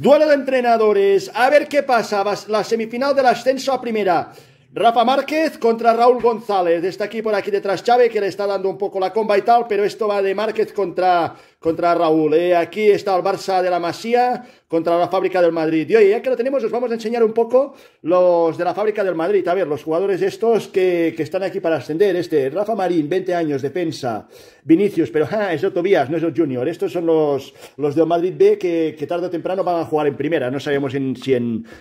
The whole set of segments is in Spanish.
Duelo de entrenadores. A ver qué pasa. La semifinal del ascenso a primera. Rafa Márquez contra Raúl González. Está aquí por aquí detrás Chávez, que le está dando un poco la comba y tal, pero esto va de Márquez contra, contra Raúl. Eh. Aquí está el Barça de la Masía contra la fábrica del Madrid. Y hoy, ya que lo tenemos, os vamos a enseñar un poco los de la fábrica del Madrid. A ver, los jugadores estos que, que están aquí para ascender. Este, Rafa Marín, 20 años, defensa. Vinicius, pero es el Tobías, no es el Junior. Estos son los, los del Madrid B que, que, tarde o temprano van a jugar en primera. No sabemos si, en,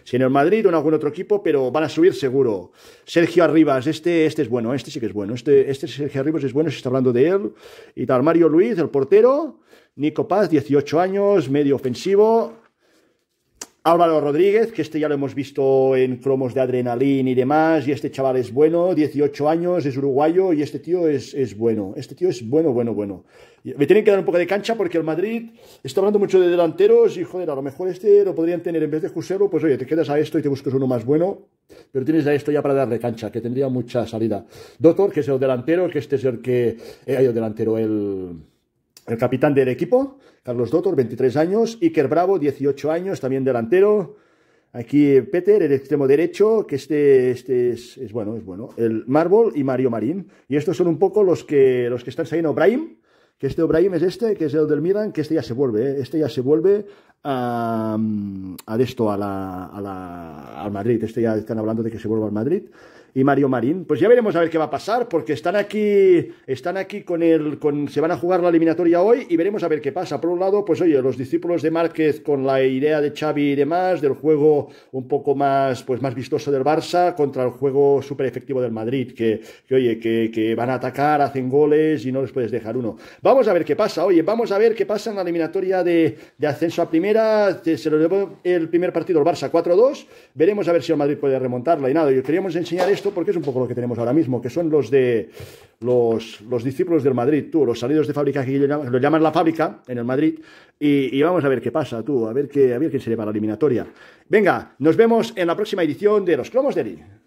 si, en, el Madrid o en algún otro equipo, pero van a subir seguro. Sergio Arribas, este, este es bueno, este sí que es bueno. Este, este Sergio Arribas es bueno, se está hablando de él. Y tal, Mario Luis, el portero. Nico Paz, 18 años, medio ofensivo. Álvaro Rodríguez, que este ya lo hemos visto en cromos de adrenalín y demás, y este chaval es bueno, 18 años, es uruguayo, y este tío es, bueno, este tío es bueno, bueno, bueno. Me tienen que dar un poco de cancha porque el Madrid está hablando mucho de delanteros y, joder, a lo mejor este lo podrían tener en vez de Jusero, pues oye, te quedas a esto y te buscas uno más bueno, pero tienes a esto ya para darle cancha, que tendría mucha salida. Doctor, que es el delantero, que este es el que... hay eh, el delantero, el... El capitán del equipo, Carlos Dotor, 23 años. Iker Bravo, 18 años, también delantero. Aquí Peter, el extremo derecho, que este, este es, bueno, es bueno. El Marble y Mario Marín. Y estos son un poco los que, los que están saliendo. Obrahim, que este Obrahim es este, que es el del Milan, que este ya se vuelve, eh. este ya se vuelve a, esto, a la, a la, al Madrid. esto ya están hablando de que se vuelva al Madrid. Y Mario Marín, pues ya veremos a ver qué va a pasar, porque están aquí, están aquí con el, con, se van a jugar la eliminatoria hoy y veremos a ver qué pasa. Por un lado, pues oye, los discípulos de Márquez con la idea de Xavi y demás, del juego un poco más, pues más vistoso del Barça contra el juego súper efectivo del Madrid, que, oye, que, van a atacar, hacen goles y no les puedes dejar uno. Vamos a ver qué pasa, oye, vamos a ver qué pasa en la eliminatoria de, de ascenso a primera se lo llevó el primer partido el Barça 4-2. Veremos a ver si el Madrid puede remontarla y nada. Yo queríamos enseñar esto porque es un poco lo que tenemos ahora mismo, que son los de los, discípulos del Madrid, tú, los salidos de fábrica que lo llaman, la fábrica en el Madrid. Y, vamos a ver qué pasa, tú, a ver, qué, a ver quién se lleva la eliminatoria. Venga, nos vemos en la próxima edición de Los Cromos de Lille